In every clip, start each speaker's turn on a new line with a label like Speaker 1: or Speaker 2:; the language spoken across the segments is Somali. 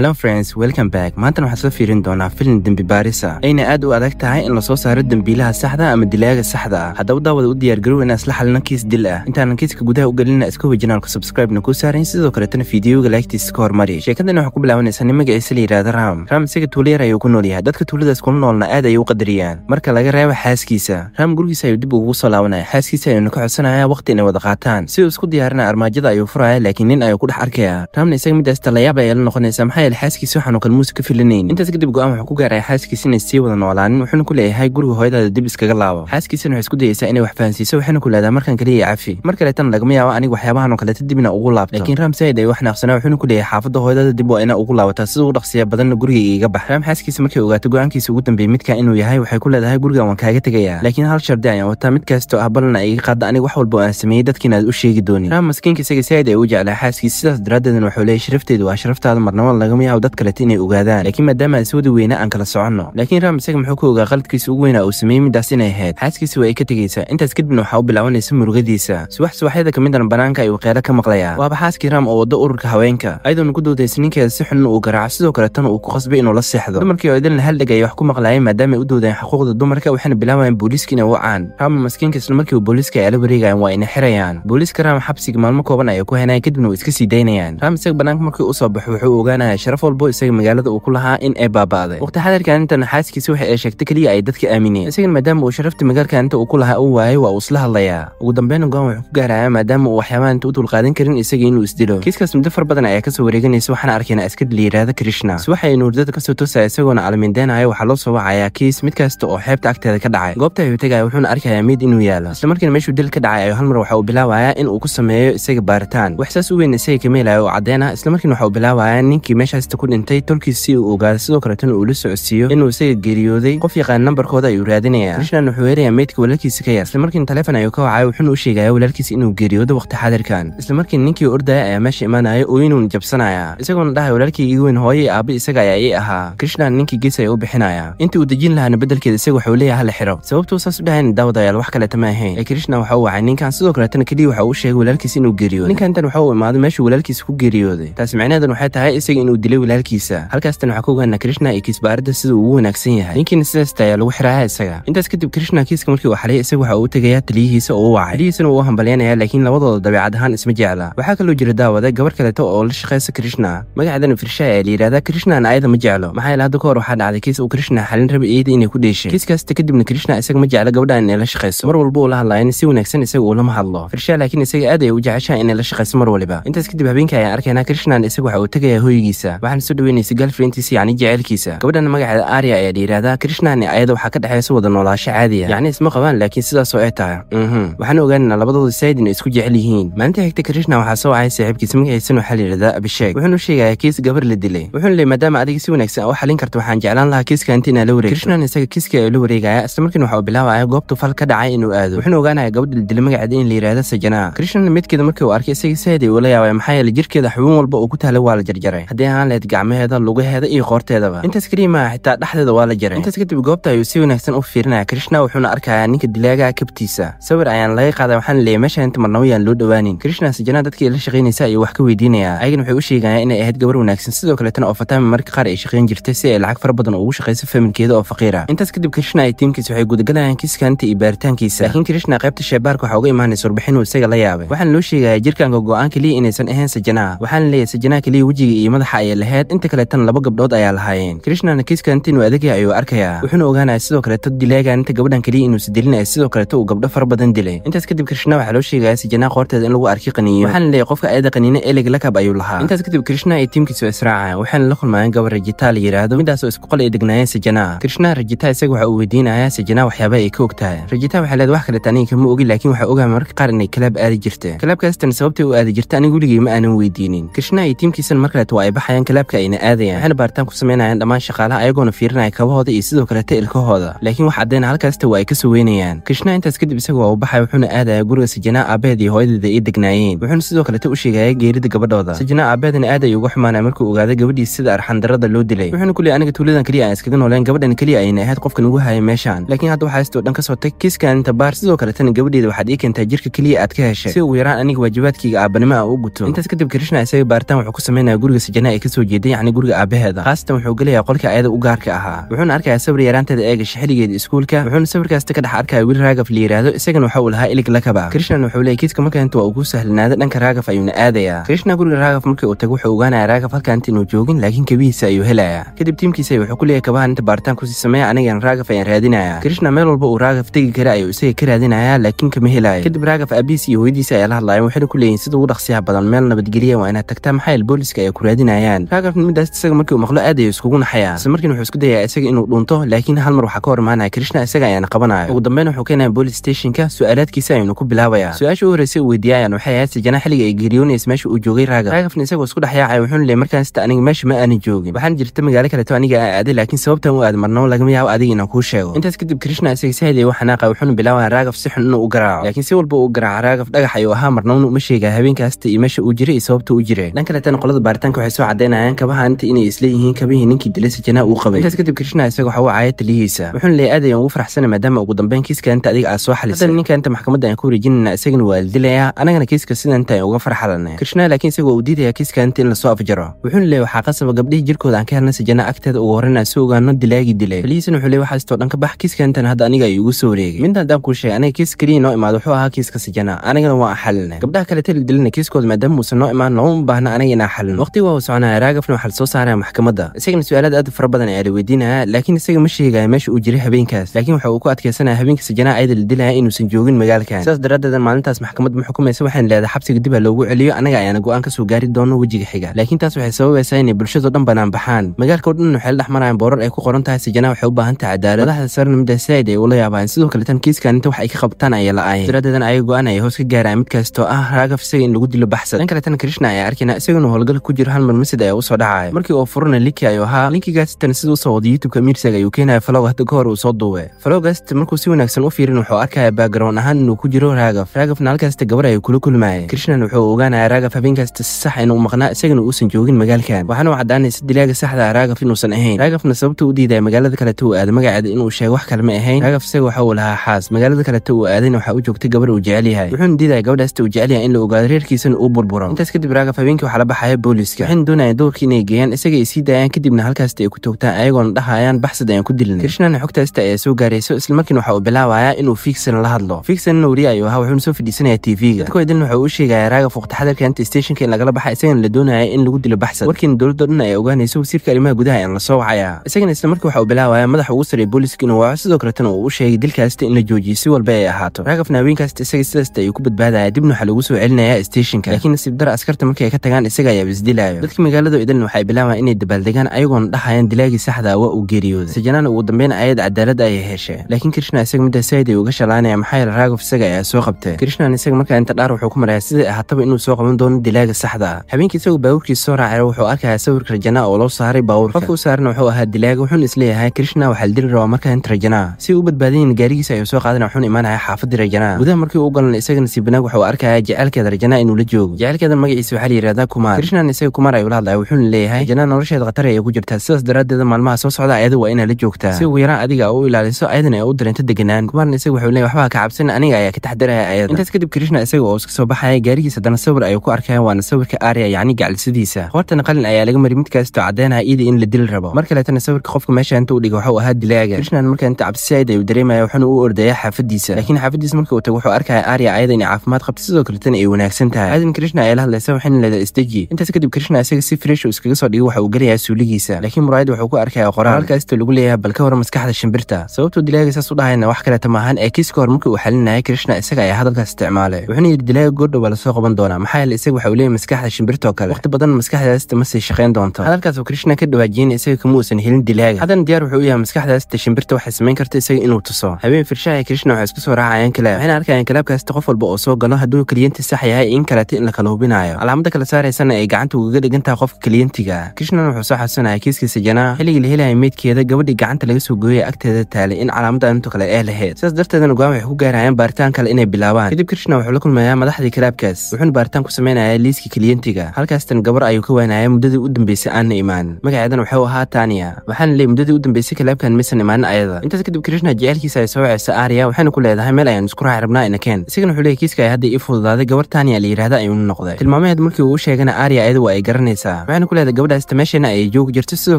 Speaker 1: halo friends welcome back maantana waxaad soo fiirin doonaa filim dembi baarisa ayna aad u adag tahay in lasoo saaro dembiilaha saxda ama dilaaga saxda ah haddaba daawada u diyaargarow inaa isla xalino kiis dil ah intaanan kiiska gudaha u gelina iskowa janaalka subscribe-na kuu saarayn sidoo kaletana fiidiyoga laagtiisa ka hormari sheekadan waxaa ku bilaabanaysaa nimaga isa la yidhahda ram raam isaga tuula yar ayuu ku nool yahay dadka tuuladaas kula noolna aad ayay u qadariyaan marka laga reeba xaaskiisa raam gurigiisa ayuu dib ugu soo laabanaya xaaskiisa ayuuna ka codsanaya waqti inay wada qaataan siduu isku diyaarinaya armaajada ayuu furaya laakiin nin ayuu ku dhex arkaya raamna isaga middaas talayaab ayaa la noqonaysa maxaa jecel xaaskiisi waxaanu kalmuuse ka filanayn intaas kadib go-aan wuxuu ku gaaray xaaskiis inay sii wada noolaan wuxuuna ku leeyahay guriga hooyadaada dib iskaga laabo xaaskiisana waxay isku dayeysaa inay wax fahansiiso waxayna ku leedaha markaan kaliya cafi mar kaleetana lagama yaabo anig waxyaabahanoo kaleeta dibna ugu laabto laakiin raam said ay wax naaqsanaa wuxuuna ku leeyahay xaafadda hooyadaada dib waa inaa ugu laabataa sida ugu dhaqsiya badan guriga iga bax raam xaaskiisa markay ogaato go-aankiisa ugu dambeeyey midkan inuu yahay waxay ku leedahay gurigan waan kaaga tegayaa laakiin hal shardi ayaan wataa mid kastoo ah balana iga qaada aniga wax walba oo aan sameeyey dadkiin u sheegi doonin raam maskiinka isaga said ay u jeclaa xaaskiisa sidaas daraaddeedna wuxuu leeyahy sharafteedu waa sharaftaada marnamada laga laga yaabo dad kaleta inay ogaadaan laakiin maadaama aan sooda weyna aan kala soconno laakiin ram isaga muxuu ka ogaa qaladkiisa ugu weyna uu sameeyey middaas inay ahayd xaaskiisa waa ay ka tegaysa intaas kadibna waxaa u bilaabanaysa murugadiisa subax subaxyada ka midan ah banaanka ayuu qeelo ka maqlayaa waaba xaaskii raam oo waddo ururka haweenka ayadoona ku doodaysa ninkeeda si xun uu garaaco sidoo kaletana uu ku qasbay inuu la seexdo dumarkii oo idilna hal dheg ayay wax ku maqlaayeen maadaama ay u doodayeen xuquuqda dumarka waxayna bilaabayeen booliiska inay wacaan raam maskiinka islamarkiiba booliiska ay ala wareegayaan waa ayna xirayaan booliiska raam xabsiga maalmo kooban ayay ku henayaan kadibna way iska sii daynayaan raam isaga banaanka markii u soo baxo wuxuu ogaanaya sharaf walbo isaga magaalada uu ku lahaa in ay baaba'day waqti xadarkaaninta naxaaskiisa waxa ay sheegtay keliya ay dadka aamineen isagana maadaama uu sharafta magaalkaaninta uu ku lahaa uu waayay waa uu isla hadlayaa ugu dambeyn goan wuxuu ku gaarayaa maadaama uu waxyaabaha inta u dulqaadan karin isaga inuu isdilo kiiskaas muddo far badan ayaa kasoo wareeganaysa waxaana arkaynaa askar la yidhaahda krishna si waxaynu nuurdada kasoo toosaya isagoona almindeenaya waxaa loo soo wacayaa kiis mid kasta oo xeebta agteeda ka dhacay goobta ayuu tegaya wuxuuna arkayaa miid inuu yaalo islamarkiina meeshuu dil ka dhacay ayuu halmar waxa uu bilaabayaa in uu ku sameeyo isaga baaritaan waxsaas u weyn isaga ka meelaya oo caddeyn ah islamarkiina waxa uu bilaabayaa ninkii meeshaasta ku dhintay tolkii si uu ogaada sidoo kale uu la socodsiiyo inuu isaga geeriyooday qof yaqaan nambarkooda ayuu raadinaya krishnan wuxuu weeraya meydka walaalkiisa ka yaas islamarkiina taleefon ayuu ka wacay wuxuuna u sheegaya walaalkiisa inuu geeriyoodo waqti xaadirkan islamarkii ninkii ordaya ayaa meesha imaanaya oo inuun jabsanaya isagoona dhahay walaalkii igu weyn hooye aabba isaga ayaa ii ahaa krishnan ninkii gees ayaa u bixinaya inta uu dejin lahaana beddelkeeda isaga wuxuu leeyahay hala xiro sababtuu saas u dhahayna daawadayaal wax kale tama ahayn ee krishna waxa uu wacay ninkan sidoo kaletana kadib waxa uu sheegay walaalkiisa inuu geeriyoodo ninkan tan waxa uu imaaday meeshuu walaalkiisa ku geeriyooday taasi macnaheedan waxay tahay isaga inuu dilay walaalkiisa halkaastan waxaa ka ogaana krishna iyo kiisbaaridda sida uu ugu wanaagsan yahay ninkiina sidaasta ayaa lagu xiraaha isaga intaas kadib krishna kiiska markii uu xaliyay isaga waxa uu tegayaa taliyihiisa oo u wacay taliyihiisana uu hambalyanaya laakiin labadooda dabeecad ahaan isma jecla waxaa kaloo jira daawada gabar kaleeto oo la shaqaysa krishna magaceedana firsha ayaa la yidhahdaa krishnan ayada ma jeclo maxaa yeele hadda ka hor waxaa dhacday kiis uu krishna xalin raba iyada inay ku dheeshay kiiskaasta kadibna krishna isaga ma jecla gabadhan inay la shaqayso mar walba uu la hadlaayana si wanaagsan isaga uu lama hadlo firsha laakiin isaga aad ay u jeceshaha inay la shaqayso mar waliba intaas kadib habeenka ayaan arkaynaa krishnan isaga waxa uu tegayaa hooyigiisa dhegeysanaysaa waxaan soo dhaweynaysa galfrientiisa yacni jaceylkiisa gabadhan magaceeda aria ayaa layidhahdaa krishnani ayada waxaa ka dhexaysa wada noolaasho caadi ah. yacni isma qabaan laakiin sidaasoo ay tahay uhm waxaan ogaanaynaa labadooda saydin ay isku jecel yihiin maalinta xigta krishna waxaa soo ahay saaxiibkiisa magaciisan waxaa layidhahdaa abisheeg wuxuuna sheegayaa kiis gabar la dilay wuxuuna leey maadaama adiga si wanaagsan u xalin karta waxaan jeclaan lahaa kiiskanti inaa la wareeg krishnan isaga kiiskii ayuu la wareegaya islamarkiina waxa uu bilaabaya goob tufaal ka dhacay inuu aado wuxuuna ogaanaya gabadha la dilay magaceeda in la yidhahda sajanaa krishnan midkeeda markii uu arkay isaga saadi uu yaabay maxaa yeeley jirkeeda xubin walba uu ku taala waa la jarjaray haddii haanleed gacmaheeda lugaheeda iyo qoorteedaba intaas keliimaha xitaa dhexdeeda waa la jaray intaas kadib goobta ayuu si wanaagsan u fiirinaya krishna wuxuuna arkayaa ninka dilaagaa ah kabtiisa sawir ayaan laga qaaday waxaana leeyay meesha inta marnawayaan loo dhowaanin krishna sijanaha dadkii la shaqaynaysa ayuu wax ka weydiinayaa ayagana waxay u sheegayaan inay ahayd gabar wanaagsan sidoo kaleetana oo fataami marka qaar ay shaqayn jirtay si ay lacag fara badan ugu shaqayso familkeeda oo faqiira intaas kadib krishna iyo tiimkiisa waxay gudagalayaan kiiskaaninta iyo baaritaankiisa laakiin krishna qaybta sheebaarka waxaa uga imaanaysa warbixinuu isaga la yaabay waxaana loo sheegaya jirkaanka go'aan keliya inaysan ahayn sajanaha waxaana leeyahay sajanaha keliya wejiga iyo madaxa ay ayay lahayd inta kaleetana laba gabdhood ayaa lahaayeen krishnana kiiskantin uu adagya ayuu arkayaa wuxuuna ogaanaya sidoo kaleeto dileegan inta gabadhan keliya inuusa dilinaya sidoo kaleeto uu gabdho fara badan dilay intaas kadib krishna waxaa loo sheegaya sijanaha qoorteeda in lagu arki qaniinyo waxaana leeyay qofka ayadda qaniine eleg lakab ayuu lahaa intaas kadib krishna iyo tiimkiisu israacaan waxaana la kulmaayeen gabar rajitaa la yidhaahdo midaasoo isku qol ay degnaayeen sijanaha krishna rajita isaga waxa uu weydiinayaa sijanaha waxyaaba ay ka og tahay rajita waxaa wax kaleeta aniga kama ogi laakiin waxaa ogahay marka qaar inay kalaab aadi jirta kalaabkaastana sababta u aadi jirta anigu weligay ma aanan weydiinin krishna iyo tiimkiisana mar kaleeta waa ay baxayaan inqilaabka ayna aadayaan waxayna baaritaan ku samaynayaan dhammaan shaqaalaha ayagoona fiirinaya kabahooda iyo sidoo kaleeta ilkahooda laakiin wax caddeyn ah, halkaasta waa ay ka weynayaan kishna intaas kadib isaga waa u baxay wuxuuna aadaya guriga sajanaa aabaheed iyo hooyadeeda ay degnaayeen wuxuuna sidoo kaleta u sheegaya geerida gabadhooda sajanaa aabaheedana aad ay uga xumaanaya markuu ogaada gabadhiisa sida arxandarada loo dilay wuxuuna kuley aniga tuuladan keliya aan iskaga nooleen gabadhan keliya ayna ahayd qofkan ugu hayay meeshaan laakiin hadda waxaa istoo dhan ka sotay kiiskaninta baar sidoo kaletana gabadheeda waxaad ii keentaa jirka keliya aad ka heshay si ugu yaraan aniga waajibaadkayga aabanimo a ah u guto intaas kadib krishna isaga baaritaan wuxuu ku samaynaya guriga sajanaa kasoo jeeday yacni guriga aabbaheeda khaasatan wuxuu gelayaa qolka ayada u gaarka ahaa wuxuuna arkayaa sawir yaraanteeda eegasha xilligeeda iskuulka wuxuuna sawirkaasta ka dhex arkaya wiil ragaf la yidhaahdo isagana waxa uu lahaa ilig lakaba krishnan wuxuu leeyay kiidka markainta waa ugu sahlanaada dhanka ragaf ayuuna aadayaa krishna guriga raagaf markii uu tago wuxuu ogaanaya raagaf halka inta inuu joogin laakiin kabihiisa ayuu helayaa kadib tiimkiisa wuxuu ku leeyahay kabahan inta baaritaan kusii sameeya anigan raagaf ayaan raadinaya krishna meel walba uu ragaf tegi kara ayuu isaga ka raadinayaa laakiin kama helayo kadib raagaf aabihiisa iyo hooyadiisa ayaa la hadlaayeen waxayna ku leeyihin sida ugu dhaqsiyaha badan meel nabadgeliya waa inaad tagtaa maxaa yeel booliska ayaa ku raadinaya doonayaan raaga midaas isaga markii uu maqlo aad ayuu iskugu naxayaa isla markiina wuxuu isku dayaa isaga inuu dhunto laakiin hal mar waxaa ka hor imaanaya krishna isaga ayaana qabanaya ugu dambeyn wuxuu keenaya bolis stationka su-aalaadkiisa ayuunu ku bilaabaya su-aasha u horreysay uu weydiiya ayaan waxay ahayd sajana xilliga ay geeriyoonaysa meesha uu joogay raaga raagafna isagoo isku dhexyaacay wuxuuna leey markaasta aniga meesha ma aanan joogin waxaana jirta magaalo kaleto aniga aan aaday laakiin sababtan u aad marnabo lagama yaabo adiga inaan kuu sheego intaas kadib krishna isaga si hadlaya u xanaaqa wuxuuna bilaabaya raagaf si xun inuu u garaaco laakiin si walba uu garaaca raagaf dhagax ayuu ahaa marnowna uma sheegaa habeenkaasta iyo meesha uu jiray iyo sababta u jiray dhan kaletana qolada baaritaanka waxay soo cadeynayaan kabahaanta inay isleeyihiin kabihii ninkii dilay sajanaa uu qabay intaas kadib kirshina isaga waxa u caaya taliyihiisa wuxuuna leeyay aad ayaan ugu faraxsana maadaama ugu dambeyn kiiskanta adiga aad soo xalisay haddana ninkaanta maxkamadda aan ku wareejinayna isagana waa dilayaa annagana kiiska sidanta aan uga farxalanay kirshina laakiin isaga uu diidaya kiiskanta in lasoo afjaro wuxuuna leeyay waxaa qasaba gabdhihii jirkooda aan ka helna sajanaa agteeda ugu horreyn si ogaano dilaagii dilay taliyiisana wuxuu leeyay waxaa dhan ka bax kiiskantana hadda aniga ayuu ugu soo wareegay midda haddaan kuu sheegay aniga kiis keliya noo imaada wuxuu ahaa kiiska sajanaa anigana waa xalinay gabdhaha kale tali dilina kiiskooda maadaama uusan noo imaan nooma baahna aniga inaan xalino waqti waa soconaa raagafna waxaa lasoo saaraa maxkamadda isagana su-aalaad aad fara badan ayaa la weydiinayaa laakiin isaga ma sheegaya meesha uu jiray habeenkaas laakiin waxa uu ku adkeysanaya habeenka sajanaha ayada la dilaya inuusan joogin magaalkan sidaas daraaddeed maalintaas maxkamadda ma waxaan leedahay xabsiga dib loogu celiyo annaga ayaana go-aan kasoo gaari doono wejiga xiga laakiin taas waxay sababaysaa inay bulshado dhan banaan baxaan magaalka o dhan waxay la dhexmarayaan boorar ay ku qoran tahay sajanaha waxay u baahan tahay cadaalad madaxda sarena midda saaid ay ula yaabaan sidoo kaletan kiiskan inta wax ay ka qabtaan ayay la-aayeen daraaddeedan ayaga go-aan ayay hoos ka gaaraan mid ah raagaf isaga in lagu dilo baxsad dhan kaletan krishna ayaa arkaynaa isagana howlgal ku jiro hal mar masjid dibadda ee usoo dhacay markii uu furana linki ayuu ahaa linkigaasitan sida usoo wada youtubeka mirseg ayuu keenaya falog hadda ka hor uu soo duube falogast markuu si wanaagsan u fiirin wuxuu arkaya baagaroon ahaan inuu ku jiro raagaf raagafna halkaasta gabar ayuu kula kulmaya krishnan wuxuu ogaanaya raagaf habeenkaasta si sax ah inuu maqnaa isagana uusan joogin magaalkan waxaana u caddaanaysa dilaaga saxda ah raagaf inuusan ahayn raagafna sababta u diidaya magaalada kaleta uu aada magaceeda inuu sheego wax kale ma ahayn raagaf isaga waxa uu lahaa xaas magaalada kaleta uu aadayna waxaa u joogtay gabar uu jecel yahay wuxuuna diidaya gabadhaasta uu jecel yahay in la ogaado reerkiisana uu burburo intaas kadib raagaf habeenkii waxaa la baxaya booliiska waxayna doonaya ay doorkiina ay geeyaan isagay sii daayaan kadibna halkaasta ay ku toogtaan ayagoona dhahayaan baxsad ayaan ku dilina krishnana xogtaasta ayaa soo gaarayso islamarkiina waxa uu bilaabayaa inuu fiigsan la hadlo fiigsanna wariyayo ahaa wuxuuna soo fadhiisanaya tv-ga dadkoydilna wuxuu u sheegaya raaga fuuqta xadarkainta stationka in lagala baxa isagana la doonaya in lagu dilo baxsad warkiina dowladda dhan ayaa ogaanayso wasiirka arrimaha gudaha in la wacaya isagana islamarkii waxa uu bilaabaya madaxa ugu sarey booliiska inuu waaco sidoo kaleetana uu u sheegay dilkaasta in la joojiyo si walba ay ahaato raagafna haweenkaasta isaga sidaasta ayuu ku badbaadaya dibna waxaa lagu soo celinaya stationka laakiin nasiib dara askarta markii ka tagaan isaga ayaa isdilayo dadka magaalada idan waxay bilaabaan inay dabaaldegaan ayagoona dhahayaan dilaagii saxda ah waa uu geeriyooday sajanaan ugu dambeyn ayad cadaalad ayay hesheen laakiin krishna isaga middaa ah, saaid ay uga shalaanaya maxaa yeele raagof isaga ayaa soo qabteen krishnan isaga markaa inta dhaar wuxuu ku marayaa sida ahaataba inuu soo qaban doono dilaaga saxda ah habeenkii isagoo baabuurkiisa soo raacay wuxuu arkayaa sawirka rajana oo loo saaray baabuurka qofka u saarana wuxuu ahaa dilaaga wuxuun isleeyahay krishna waxaa la dili rabaa markaa inta rajanaa ah. si u badbaadayin gaarigiisa ayuu soo qaadana wuxuun imaanaya xaafadii rajanaa gudaha markii u galan isagana siibanaag wuxuu arkaya jaceelkeeda rajanaa inuu la joogo jaceelkeeda magaciisa waxaa la yidhahdaa kumaar krishnan isaga kumaar ayuu la hadlay noqday wuxuuna leeyahay jana nolosheeda khatar ayay ku jirtaa sidaas daraaddeeda maalmaha soo socda ayada waa inaa la joogtaa si ugu yaraan adiga u ilaaliso ayadana ay u dareento deganaan kumarn isaga wuxuu leey waxbaa ka cabsan aniga ayaa ka taxdaraya ayada intaas kadib krishna isaga oo iska soo baxaya gaarigiisa haddana sawir ayuu ku arkaya waana sawirka aria yacni gacalsidiisa qoortana qalin ayaa laga mari midkaastoo caddeynaya iida in la dili rabo mar kaleetana sawirka qofka meesha inta u dhigay waxuu ahaa dilaaga krishnan markaa inta cabsisi ayuu dareemaya wuxuuna u ordaya xaafadiisa laakiin xaafadiisa marka uu tago wuxuu arkaya aria ayada inay caafimaad qabto sidoo kaletana ay wanaagsan tahay aadan krishna ayaa la hadlaysa waxayna leedahay isdeji intaas kadib krishna isaga si fresh uu iskaga soo dhigay waxa uu galayaa suuligiisa laakiin muraayad waxuu ku arkaya qoraal halkaasita lagu leeyahay bal ka hor maskaxda shimbirta sababtuu dilaaga saas u dhahayna wax kaleta maahan ee kiis ka hor markii uu xalinayay krishna isaga ayaa hadalkaas isticmaalay wuxuuna yidhi dilaaga goordhow waa lasoo qaban doonaa maxaa yeele isaga waxa uu leeyahy maskaxda shimbirtoo kale waqti badan maskaxdaasita ma sii shaqayn doonto hadalkaasuu krishna ka dhawaajiyeyna isaga kama uusan helin dilaaga haddana diyaar wuxuu u yahay maskaxdaasita shimbirta waxay samayn karta isaga inuu tuso habeen firshaha krishna waxay isku soo raacayaan kalaab waxayna arkayaan kalaabkaasita qof walba oo soo galo hadduu kaliyanti sax yahay in kaleeta in lakala hubinayo calaamada kala saaraysana ay gacanta ugaga dhigantaha qofka klientiga kishnan wuxuu soo xasuusanaya kiiskiisa janaax xilligii la helaya meydkeeda gabadhii gacanta laga soo gooyay agteeda taalay in calaamada intu kale ee lahayd sidaas darteedna goaan waxay ku gaarayaan baaritaan kale inay bilaabaan kadib krishna wuxuu la kulmayaa madaxdii karaabkaas wuxuuna baaritaan ku sameynaya liiskii klientiga halkaastan gabar ayuu ka waanaya muddadii u dambeysay aanna imaan magaceedan waxau ahaa taniya waxaana leey muddadii u dambeysay kalaabkan maysan imaanin ayada intaas kadib krishna jaceelkiisa ay soo wacaysa aariya waxayna ku leedahay meel ayaan isku raaci rabnaa inakeen isagana wuxuu leeyay kiiska ay hadda ii fududaaday gabar taaniya la yidhahda ayuuna noqday tilmaamaheed markii uu u sheegana aariya ayada waa ay garanaysaa jirtaa waxaynu ku leedahay gabadha hista meesheena ay joog jirto sidoo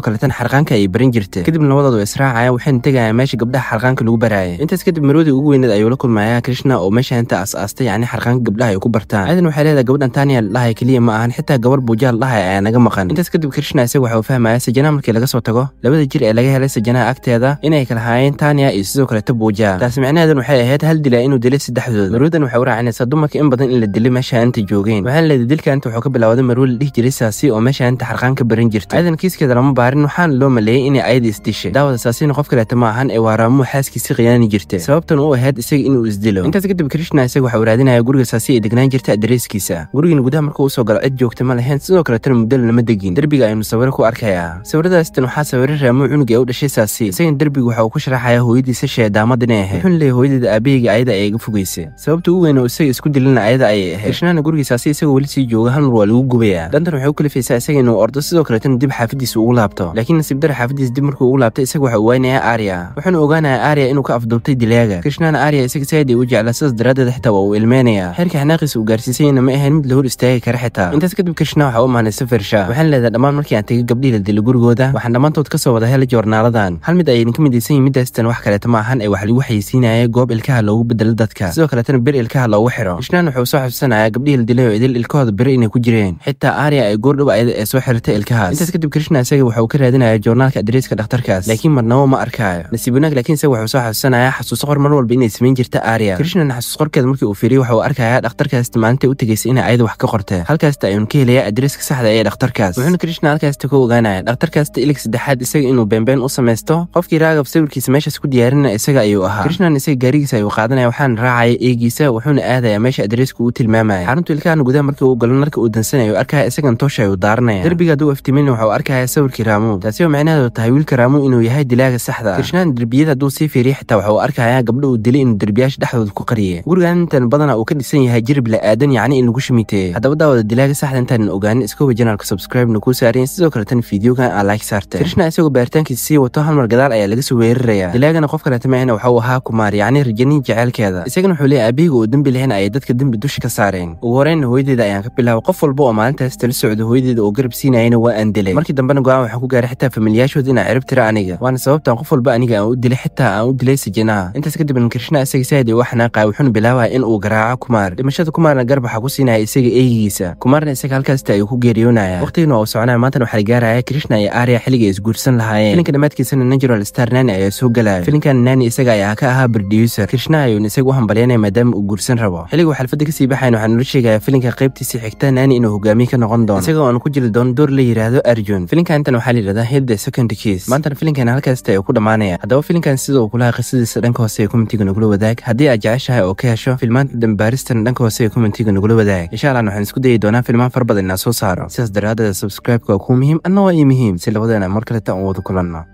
Speaker 1: kale tan xarqaanka ay barin jirta kadibna labadoodu israacaya waxaynu tegaya meesha gabdhaha xarqaanka lagu baraaya intaas kadib maroodii ugu weyneed ayuu la kulmayaa krishna oo meesha inta as-aastay yacni xarqaanka gabdhaha ay ku bartaan ciidan waxay leedahay gabadhan taniya ladhahay keliya ma ahan xitaa gabar buujaal dhahay ayaa naga maqan intaas kadib krishna isaga waxa uu fahmaya sajanaha markii laga soo tago labada jir ee laga helay sajanaha agteeda inay kala haayeen taniya iyo sidoo kale buujaal taasi micnaheedan waxay ahayd hal dilaa inuu dilay saddexdood maruudan waxay u raacinaysaa dumarka in badan in la dilay meesha inta joogeen waxaana leedahay dilka inta wuxuu ka bilowday maruul la dhihi jiray saasi oo meesha inta xarqaan ka baran jirta aadan kiiskeeda lama baarin waxaana loo maleeyay inay ayada isdishay daawada saasina qof kaleeta ma ahan ee waaraamuu xaaskiisi khiyaani jirta sababtan u ahayd isaga inuu isdilo intaas kadib krishna isaga waxa raadinayaa guriga saasi ee degnaan jirta adreeskiisa gurigan gudaha markuu usoo galo cid joogta ma lahayn sidoo kaletana muddala lama degin derbiga aynu sawiro ku arkaya sawiradaastan waxaa sawiro raamuu cunug ee u dhashay saasi isagana derbigu waxa uu ku sharaxaya hooyadiisa sheedaamadin ay ahayd wuxuuna leeyahy hooyadada aabaheyga ayada ay iga fogeysa sababta ugu weyn oo isaga isku dilina ayada ayay ahayd krishnana guriga saasi isagoo weli sii jooga hal mar waa lagu gubayaa dantan waxay u kalifaysa doonaysa isaga ordo sidoo kaleetana dib xaafadiisa ugu laabto laakiin nasiib dare xaafadiisa dib markuu ugu laabtay isaga waxa uu waaynayaa aarya wuxuuna ogaanayaa aarya inuu ka afduubtay dilaaga krishnana aarya isaga saaid u jecla sidaas daraaddeed xitaa waa uu ilmeynayaa xeerka xanaaqiisa uu gaarsiisayna ma ahayn mid la hor istaagi kara xitaa intaas kadib krishna waxa u mahnay safarsha waxaan leedahay dhammaan markii aan tegay gabdhihii la dila gurigooda waxaan dhammaantood ka soo wada helay joornaaladan hal mid ayayna ka midaysan yihin middaasitan wax kaleeta ma ahan ee wax lagu xayeysiinaya goob ilkaha loogu bedelo dadka sidoo kaleetana bir ilkaha loogu xiro krishnan wuxuu soo xasuusanayaa gabdhihii la dilay oo idil ilkahooda beri inay ku jireen xitaa aarya ay goordhow ay ee soo xirtay ilkahaas intaas kadib krishna isaga waxauu ka raadinayaa joornaalka adreyska dhakhtarkaas laakiin marnaba ma arkaayo nasiib wanaag laakiin isaga waxuu soo xasuusanaya xasuuso qor mar walba inay samayn jirta aria krishnana xasuus qorkeeda markii uu fiiriyey waxa uu arkayaa dhakhtarkaasta maalinta u tegeysa inay ayada wax ka qortee halkaasta ayuun ka helayaa adreyska saxda ee dhakhtarkaas wuxuuna krishna halkaasta ku ogaanaya dhakhtarkaasta ilig saddexaad isaga inuu beenbeen u samaysto qofkii raagab sawirkiisa meeshaas ku diyaarinaya isaga ayuu ahaa krishnan isaga gaarigiisa ayuu qaadanaya waxaana raacaya eegiisa wuxuuna aadayaa meesha adreyska uu tilmaamaya xaruntu ilkahan gudaha markii uu galo narka uu dansanayo arkaya isagan toosha ayuu daa saaranaya derbiga hadduu iftimin waxau arkaya sawirkii raamu taasi oo micnaheedu tahay wiilka raamu inuu yahay dilaaga saxda tirshnaan ah. derbiyada hadduu sii fiiriya xitaa waxau arkaya gabdho uu dilay inuu derbiyaasha dhexdooda ku qariye gurigan intan badana uu ka dhisan yahay jirib la'aadan yacni in lagu shimiteeye haddaba daawada dilaaga saxda intaanan ogaanin iska hubi janaalka kuu saareen sidoo kale tan fiideogan aa laaki saarteen tirshna isagoo baaritaankiisa sii wato halmar gadaal ayaa laga soo weerarayaa dilaagana qof kaleeta maahna waxau ahaa kumaar yacni rajaniin jaceelkeeda isagana wuxuu leeyahy aabihiga uu dembi lahayn ayay dadka dembi dusha ka saareen ugu horeynna hooyadeeda ayaan ka bilaabo qof walba oo maalintaas tala socdo hooyadeeda uu garab siinayana waa aan delay markii dambena go go'aan waxaa ku gaaray xitaa familiyaashooda inaa cirib tira aniga waana sababtaan qof walba aniga aan u dilay xitaa aan u dilay sajinaha intaas kadib inkirshina isaga saahid ee waxanaaqa wuxuuna bilaabaa in uu garaaco kumaar dhimashada kumaarna garab waxaa ku siinaya isaga eegigiisa kumaarna isaga halkaasta ayuu ku geeriyoonaya waqtigana waa u soconaya maantana waxaa la gaaraya krishna iyo aria xilliga ay isguursan lahaayeen filinka dhammaadkiisana natural star nani ayaa soo gelaya filinkan nani isaga ayaa ka ahaa producer krishna ayuuna isaga u hambalyanaya maadaama uu guursan rabo xilliga xalfadda kasii baxayan waxaan ula sheegaya filinka qaybtiisii xigta nani inuu hogaamiye ka noqon doono jiri doono door la yiraahdo arjun filinkan intan waxaa la layidhahdaa hedda second kiss maantana filinkan halkaasta uu ku dhammaanaya haddaba filinkan sida uu kulaha qisadiisa dhanka hoose ee commentiga nagula wadaag haddii aad jeceshahay oo ka hesho filmaanta dambaaristan dhanka hoose ee commentiga nagula wadaag insha allan waxaan isku dayi doonaa filmaan far badan inaa soo saaro sidaas daraaddeed subscribe-ka waa kuu muhiim annagoo ii muhiim si labadeena mar kaleta aan wada kulanno